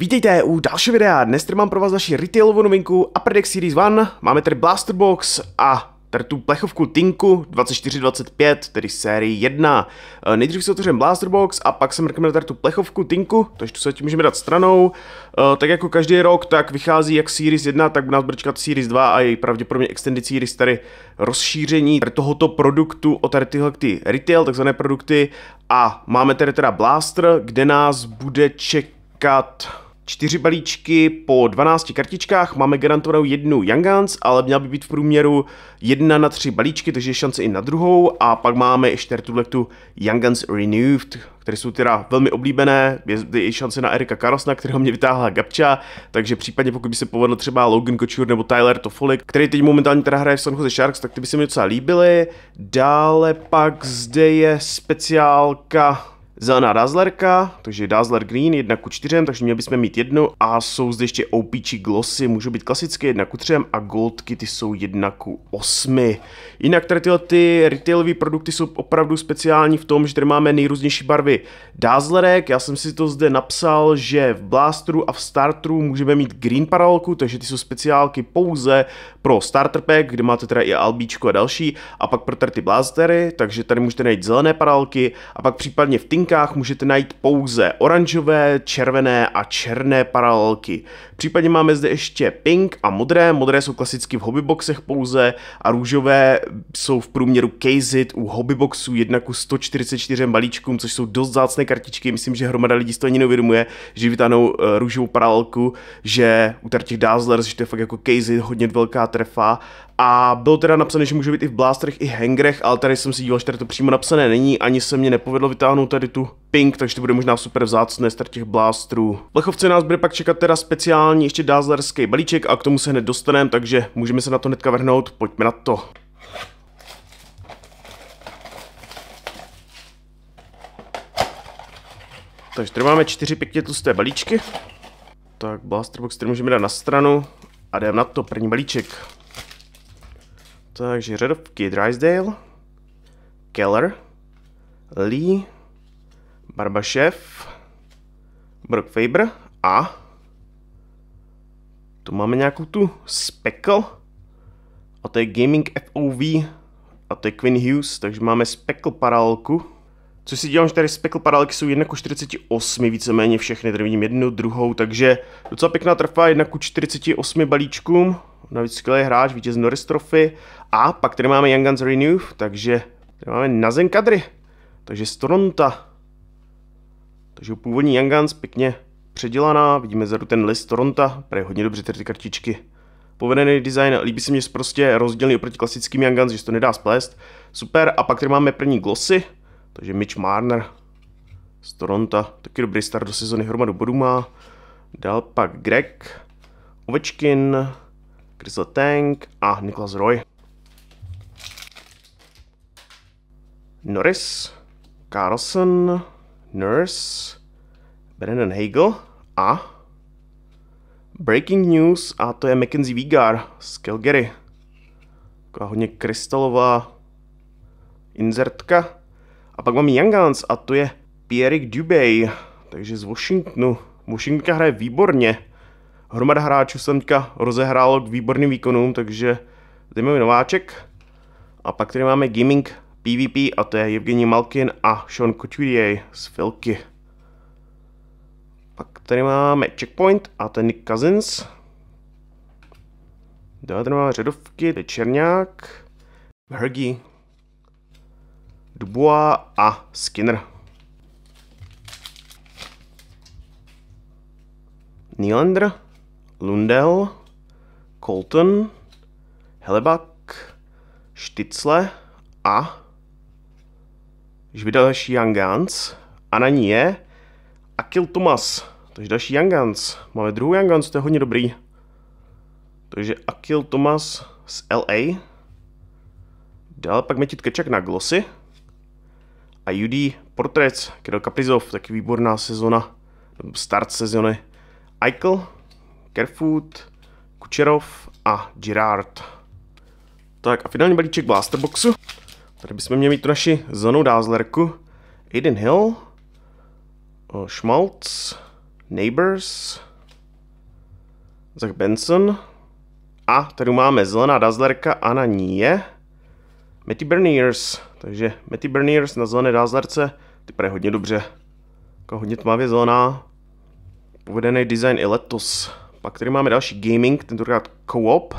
Vítejte u dalšího videa, dnes tady mám pro vás naši retailovou novinku Upper Deck Series 1, máme tady Blaster Box a tady tu plechovku Tinku 2425, tedy série 1. Eh, nejdřív si otevřeme Blaster Box a pak se mrkneme tady tu plechovku Tinku, takže tu se tím můžeme dát stranou. Eh, tak jako každý rok, tak vychází jak Series 1, tak nás bude čekat Series 2 a je pravděpodobně Extended Series tady rozšíření tady tohoto produktu o tady tyhle ty retail, takzvané produkty. A máme tady teda Blaster, kde nás bude čekat čtyři balíčky po 12 kartičkách, máme garantovanou jednu Young Guns, ale měla by být v průměru jedna na tři balíčky, takže je šance i na druhou a pak máme ještě tuhle tu Young Guns Renewed, které jsou teda velmi oblíbené, je, je šance na Erika Karosna, kterého mě vytáhla Gabča, takže případně pokud by se povedl třeba Logan Couture nebo Tyler Toffoli, který teď momentálně teda hraje v San Jose Sharks, tak ty by se mi docela líbily. Dále pak zde je speciálka Zelená Dazzlerka, takže Dazzler Green 1 ku 4, takže měli bychom mít jednu. A jsou zde ještě OP Glossy, můžou být klasické 1 ku 3 a Goldky ty jsou 1 ku 8. Jinak tady tyhle ty retailové produkty jsou opravdu speciální v tom, že tady máme nejrůznější barvy Dazzlerek. Já jsem si to zde napsal, že v Blasteru a v Starteru můžeme mít Green paralelku, takže ty jsou speciálky pouze pro Starter Pack, kde máte teda i Albíčko a další. A pak pro tady ty Blastery, takže tady můžete najít zelené paralelky a pak případně v Tink stránkách můžete najít pouze oranžové, červené a černé paralelky. Případně máme zde ještě pink a modré. Modré jsou klasicky v hobbyboxech pouze a růžové jsou v průměru kejzit u hobbyboxů 1 ku 144 balíčkům, což jsou dost zácné kartičky. Myslím, že hromada lidí to ani neuvědomuje, že vytáhnou eh, růžovou paralelku, že u těch Dazzlers, že to je fakt jako kejzit, hodně velká trefa a bylo teda napsané, že může být i v blástrech, i hangrech, ale tady jsem si díval, že tady to přímo napsané není, ani se mě nepovedlo vytáhnout tady tu ping, takže to bude možná super vzácné z těch blástrů. Lechovce nás bude pak čekat teda speciální ještě dázlerský balíček a k tomu se hned dostaneme, takže můžeme se na to hnedka vrhnout, pojďme na to. Takže tady máme čtyři pěkně tlusté balíčky. Tak blasterbox Box tady můžeme dát na stranu a jdeme na to, první balíček. Takže řadovky Drysdale, Keller, Lee, Barbašev, Faber a tu máme nějakou tu Speckle a to je Gaming FOV a to je Quinn Hughes, takže máme Speckle paralelku. Co si dělám, že tady Speckle paralelky jsou 1 48, víceméně všechny, tady vidím jednu, druhou, takže docela pěkná trfa 1 ku 48 balíčkům. Navíc skvělý hráč, vítěz Norris Trophy. A pak tady máme Young Guns Renew, takže tady máme Nazen Kadry, takže z Toronto. Takže původní Young pěkně předělaná, vidíme zadu ten list Toronto je hodně dobře tady ty kartičky. Povedený design, líbí se mi prostě rozdílný oproti klasickým Young Guns, že se to nedá splést. Super, a pak tady máme první glosy, takže Mitch Marner z Toronto, taky dobrý start do sezony, hromadu bodů má. Dál pak Greg, Ovečkin, Chris Tank a Niklas Roy. Norris, Carlson, Nurse, Brennan Hagel a Breaking News a to je Mackenzie Vigar z Calgary. Taková hodně krystalová inzertka. A pak mám Guns a to je Pierrick Dubay, takže z Washingtonu. Washingtonka hraje výborně. Hromada hráčů se teďka rozehrálo k výborným výkonům, takže zajímavý nováček. A pak tady máme Gaming PvP a to je Evgeny Malkin a Sean Couturier z Filky. Pak tady máme Checkpoint a ten Nick Cousins. Dále tady máme Řadovky, to je Černák, Hergy, Dubois a Skinner. Nylander, Lundell, Colton, Helebak, Štycle a když vydal další Young Guns a na ní je Akil Thomas. Takže další Young Guns. Máme druhou Young Guns, to je hodně dobrý. Takže Akil Thomas z LA. Dále pak Metit Kečak na Glossy. A UD Portrait, Kirill Kaprizov, taky výborná sezona, start sezony. Eichel, Kerfoot, Kučerov a Girard. Tak a finální balíček Blasterboxu. Tady bychom měli mít tu naši zónu dázlerku. Aiden Hill, eh, Schmaltz, Neighbors, Zach Benson. A tady máme zelená dázlerka a na ní je Matty Berniers. Takže Matty Berniers na zelené dázlerce, ty je hodně dobře. Jako hodně tmavě zelená. Povedený design i letos. Pak tady máme další gaming, tentokrát co-op,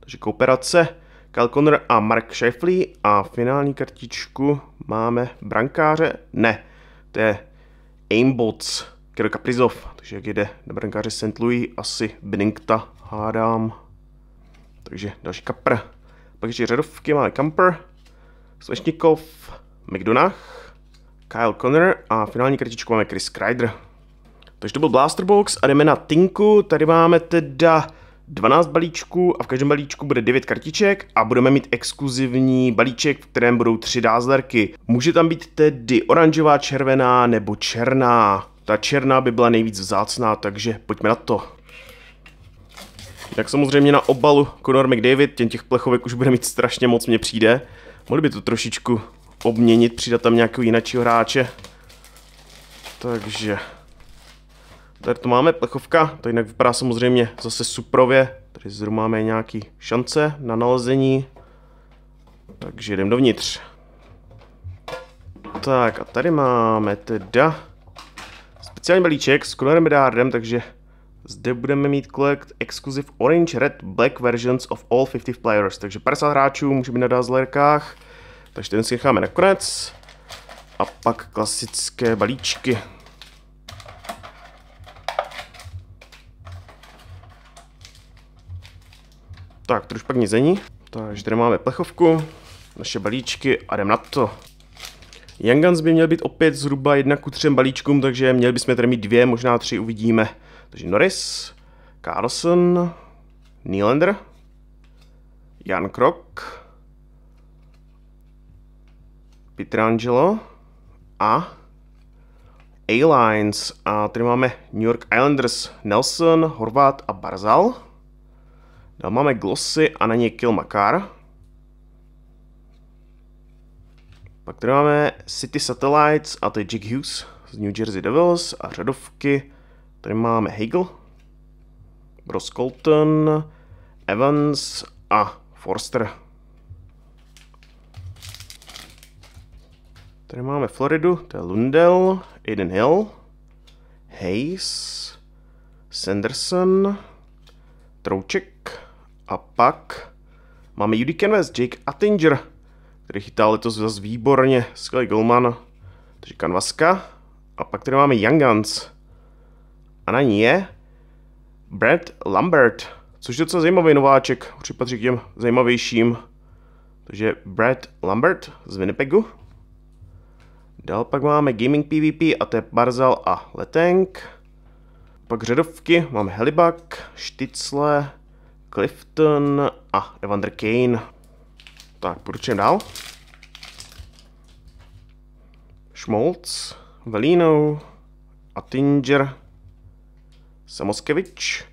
takže kooperace. Kyle Connor a Mark Sheffley a finální kartičku máme brankáře, ne, to je Aimbots, Kero Kaprizov, takže jak jde na brankáře St. Louis, asi Binningta hádám. Takže další kapr. Pak ještě řadovky máme Kamper, Svešnikov, McDonagh, Kyle Connor a finální kartičku máme Chris Kreider. Takže to byl Blaster Box a jdeme na Tinku. Tady máme teda 12 balíčků a v každém balíčku bude 9 kartiček a budeme mít exkluzivní balíček, v kterém budou 3 dázlerky. Může tam být tedy oranžová, červená nebo černá. Ta černá by byla nejvíc vzácná, takže pojďme na to. Tak samozřejmě na obalu Conor McDavid, těm těch plechovek už bude mít strašně moc, mně přijde. Mohli by to trošičku obměnit, přidat tam nějakého jiného hráče. Takže Tady to máme, plechovka, to jinak vypadá samozřejmě zase suprově, tady zrovna máme nějaký šance na nalezení, takže jdem dovnitř. Tak a tady máme teda speciální balíček s kolorem dárdem, takže zde budeme mít Collect Exclusive Orange, Red, Black versions of all 50 players, takže 50 hráčů může být na dazlerkách, takže ten si necháme nakonec. A pak klasické balíčky, Tak, nic není. Takže tady máme plechovku, naše balíčky a jdem na to. Young by měl být opět zhruba jedna ku třem balíčkům, takže měli bychom tady mít dvě, možná tři, uvidíme. Takže Norris, Carlson, Nylander, Jan Krok, Pietrangelo a A-Lines. A tady máme New York Islanders, Nelson, Horvat a Barzal. Dál máme Glossy a na něj Kill Makar. Pak tady máme City Satellites a to je Jig Hughes z New Jersey Devils a řadovky. Tady máme Hegel, Ross Colton, Evans a Forster. Tady máme Floridu, to je Lundell, Aiden Hill, Hayes, Sanderson, Trouček, a pak máme Judy Canvas, Jake Attinger, který chytá letos zase výborně, skvělý golman, takže kanvaska. A pak tady máme Young Guns. A na ní je Brad Lambert, což je docela zajímavý nováček, určitě patří k těm zajímavějším. Takže Brad Lambert z Winnipegu. Dál pak máme Gaming PvP a to je Barzal a Letenk. Pak řadovky máme Helibak, Šticle, Clifton a Evander Kane. Tak, poručujeme dál. Schmoltz, Velino, Attinger, Samoskevič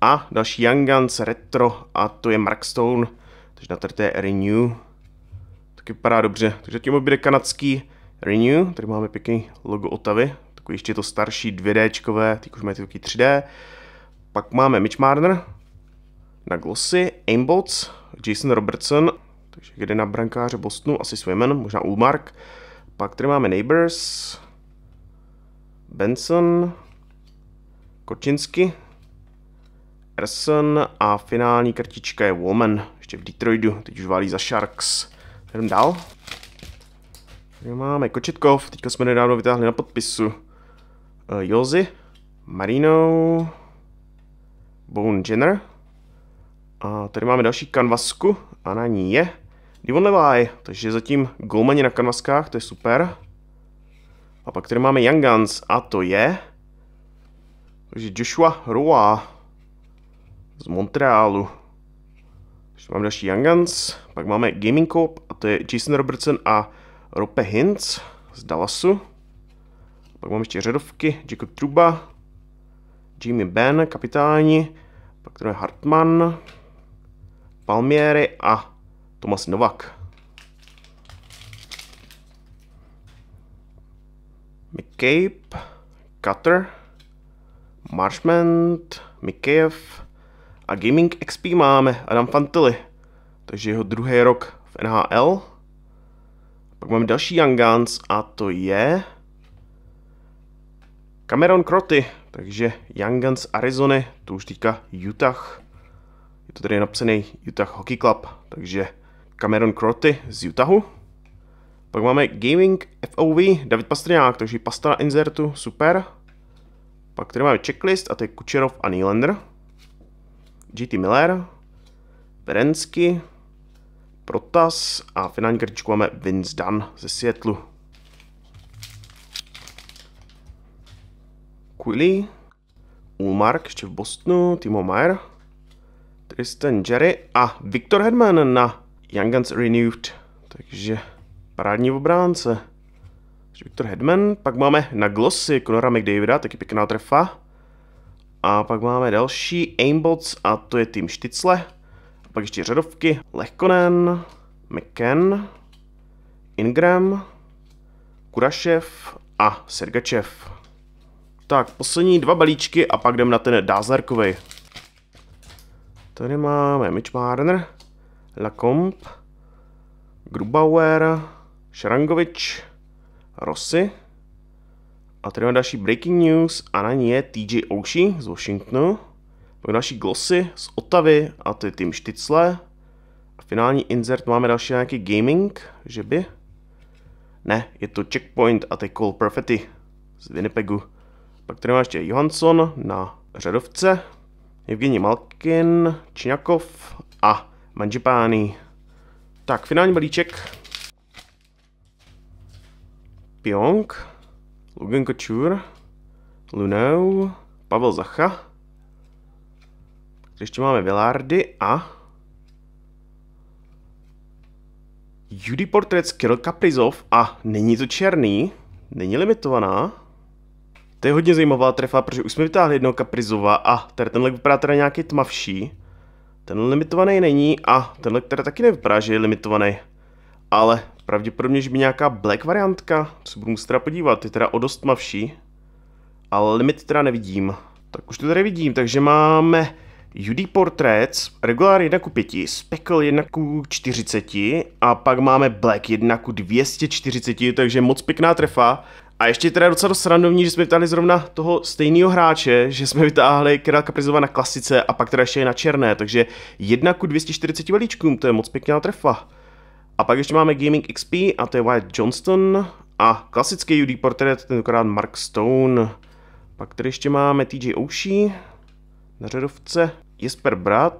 a další Young Guns Retro a to je Mark Stone, takže na tady je Renew. taky vypadá dobře, takže tím bude kanadský Renew, tady máme pěkný logo Otavy, takový ještě to starší 2Dčkové, teď už máme ty 3D. Pak máme Mitch Marner, na glosy, aimbots, Jason Robertson, takže jde na brankáře Bostonu, asi Swayman, možná Ulmark. Pak tady máme Neighbors, Benson, Kočinsky, Erson a finální kartička je Woman, ještě v Detroitu, teď už válí za Sharks. Jdeme dál. Tady máme Kočetkov, teďka jsme nedávno vytáhli na podpisu. Eh, Jozy, Marino, Bone Jenner, a tady máme další kanvasku a na ní je Divon Levi, takže zatím golmani na kanvaskách, to je super. A pak tady máme Young Guns a to je takže Joshua Roa z Montrealu. Takže máme další Young Guns, pak máme Gaming Coop a to je Jason Robertson a Rope Hintz z Dallasu. Pak máme ještě řadovky, Jacob Truba, Jimmy Ben, kapitáni, pak tady je Hartman, Palmieri a Tomas Novak. McCabe, Cutter, Marshment, Mikiev a Gaming XP máme Adam Fantilli, takže jeho druhý rok v NHL. Pak máme další Young Guns a to je Cameron Crotty, takže Young Guns Arizony, to už teďka Utah. Je to tady napsaný Utah Hockey Club, takže Cameron Crotty z Utahu. Pak máme Gaming FOV, David Pastrňák, takže pasta na insertu, super. Pak tady máme checklist a to je Kučerov a Nylander. GT Miller, Verensky, Protas a finální kartičku máme Vince Dunn ze Světlu. Quilly, Ulmark ještě v Bostonu, Timo Mayer, Tristan Jerry a Viktor Hedman na Young Guns Renewed. Takže parádní obránce. Viktor Hedman, pak máme na Glossy Conora McDavida, taky pěkná trefa. A pak máme další Aimbots a to je tým Šticle. A pak ještě řadovky Lehkonen, McKen, Ingram, Kurašev a Sergačev. Tak, poslední dva balíčky a pak jdem na ten dázerkovej. Tady máme Mitch Marner, Lacombe, Grubauer, Šrangovič, Rossi. A tady máme další breaking news a na ní je TJ Oshi z Washingtonu. Pak další glosy z Otavy a to je Tim Štycle. A finální insert máme další nějaký gaming, že by? Ne, je to Checkpoint a to je Call Perfetti z Winnipegu. Pak tady máme ještě Johansson na řadovce, Evgeni Malkin, Čňakov a Manžipány. Tak, finální balíček. Pionk, Logan Couture, Lunou, Pavel Zacha. Ještě máme Velardy a Judy Portrait, Kirill Kaprizov a není to černý, není limitovaná. To je hodně zajímavá trefa, protože už jsme vytáhli jednoho kaprizova a tady tenhle vypadá teda nějaký tmavší. Ten limitovaný není a tenhle teda taky nevypadá, že je limitovaný. Ale pravděpodobně, že by nějaká black variantka, co budu muset teda podívat, je teda o dost tmavší. Ale limit teda nevidím. Tak už to tady vidím, takže máme UD Portraits, regulár 1 ku 5, Speckle 1 ku 40 a pak máme Black 1 ku 240, takže moc pěkná trefa. A ještě teda docela dost randomní, že jsme vytáhli zrovna toho stejného hráče, že jsme vytáhli Kira Kaprizova na klasice a pak teda ještě na černé, takže 1 ku 240 valíčkům, to je moc pěkná trefa. A pak ještě máme Gaming XP a to je Wyatt Johnston a klasický UD portrét, tentokrát Mark Stone. Pak tady ještě máme TJ Oshi na řadovce, Jesper Brat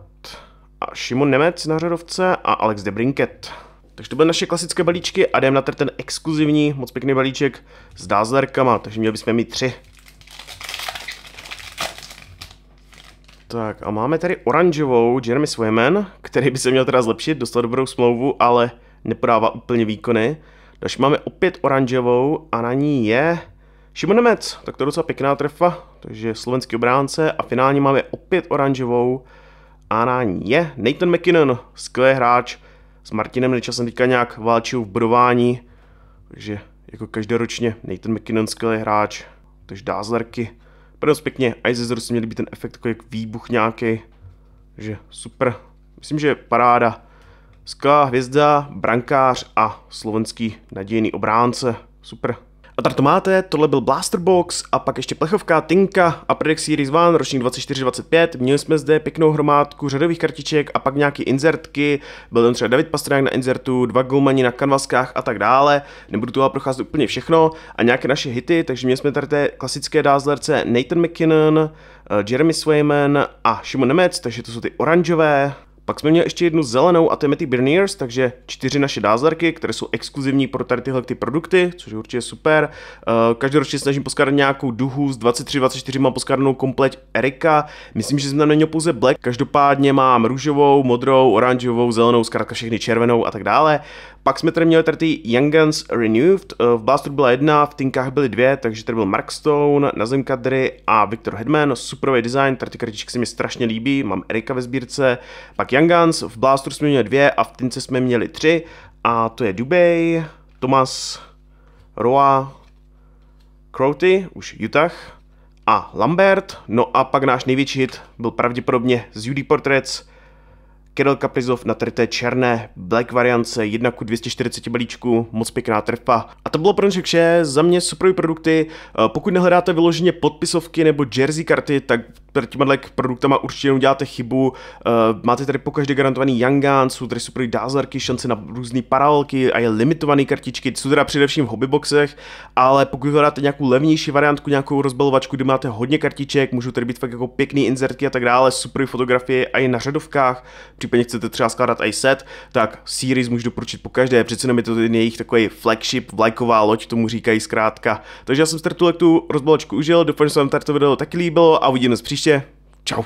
a Šimon Nemec na řadovce a Alex Debrinket. Takže to byly naše klasické balíčky a jdeme na ten exkluzivní, moc pěkný balíček s dázlerkama, takže měli bychom mít tři. Tak a máme tady oranžovou Jeremy Swayman, který by se měl teda zlepšit, dostal dobrou smlouvu, ale nepodává úplně výkony. Další máme opět oranžovou a na ní je Šimon Nemec, tak to je docela pěkná trefa, takže slovenský obránce a finálně máme opět oranžovou a na ní je Nathan McKinnon, skvělý hráč, s Martinem Nečasem teďka nějak válčil v bodování, takže jako každoročně Nathan McKinnon skvělý hráč, takže dázlerky. Prvnost pěkně, a i měl být ten efekt jako jak výbuch nějaký, takže super. Myslím, že paráda. Skvělá hvězda, brankář a slovenský nadějný obránce. Super. A tady to máte, tohle byl Blaster Box a pak ještě plechovka, Tinka a Predex Series 1, ročník 25 Měli jsme zde pěknou hromádku řadových kartiček a pak nějaký insertky. byl tam třeba David Pastrák na insertu, dva Gulmani na kanvaskách a tak dále. Nebudu tu ale procházet úplně všechno a nějaké naše hity, takže měli jsme tady té klasické dázlerce Nathan McKinnon, eh, Jeremy Swayman a Šimon Nemec, takže to jsou ty oranžové. Pak jsme měli ještě jednu zelenou a Timothy Berniers, takže čtyři naše dázarky, které jsou exkluzivní pro tady tyhle ty produkty, což je určitě super. Eh, každoročně snažím poskádat nějakou duhu, z 23-24 mám poskádanou komplet Erika, myslím, že jsem tam neměl pouze Black, každopádně mám růžovou, modrou, oranžovou, zelenou, zkrátka všechny červenou a tak dále. Pak jsme tady měli tady ty Young Guns Renewed, eh, v Blasteru byla jedna, v Tinkách byly dvě, takže tady byl Mark Stone, Nazem Kadry a Victor Headman, superový design, tady ty kartičky se mi strašně líbí, mám Erika ve sbírce, pak Young Guns, v Blasteru jsme měli dvě a v Tince jsme měli tři a to je Dubej, Thomas, Roa, Crowty, už Utah, a Lambert, no a pak náš největší hit byl pravděpodobně z UD Portraits, Kirill Kaprizov na tady té černé black variance 1 ku 240 balíčku, moc pěkná trfa. A to bylo pro dnešek vše, za mě super produkty, eh, pokud nehledáte vyloženě podpisovky nebo jersey karty, tak před těmhle produktama určitě uděláte chybu. Uh, máte tady pokaždé garantovaný Yangan, jsou tady super dázarky, šance na různé paralelky a je limitované kartičky, jsou teda především v hobbyboxech, ale pokud hledáte nějakou levnější variantku, nějakou rozbalovačku, kde máte hodně kartiček, můžou tady být fakt jako pěkný inzertky a tak dále, super fotografie a i na řadovkách, případně chcete třeba skládat i set, tak Series můžu doporučit po každé, přece jenom je to ten jejich takový flagship, vlajková loď, tomu říkají zkrátka. Takže já jsem tady tu rozbalovačku užil, doufám, že se vám tady to video taky líbilo a uvidíme se příště oczywiście ciao!